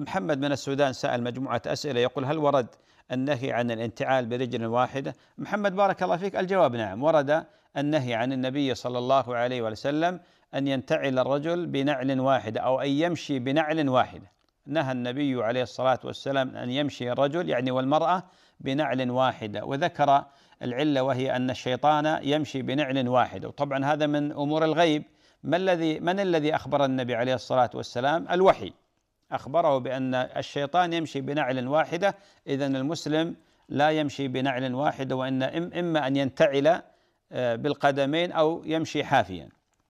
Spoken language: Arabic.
محمد من السودان سأل مجموعة أسئلة يقول هل ورد النهي عن الانتعال برجل واحدة محمد بارك الله فيك الجواب نعم ورد النهي عن النبي صلى الله عليه وسلم أن ينتعل الرجل بنعل واحدة أو أن يمشي بنعل واحدة نهى النبي عليه الصلاة والسلام أن يمشي الرجل يعني والمرأة بنعل واحدة وذكر العلة وهي أن الشيطان يمشي بنعل واحدة وطبعا هذا من أمور الغيب ما الذي من الذي أخبر النبي عليه الصلاة والسلام الوحي أخبره بأن الشيطان يمشي بنعل واحدة إذا المسلم لا يمشي بنعل واحدة وإن إما أن ينتعل آه، بالقدمين أو يمشي حافيا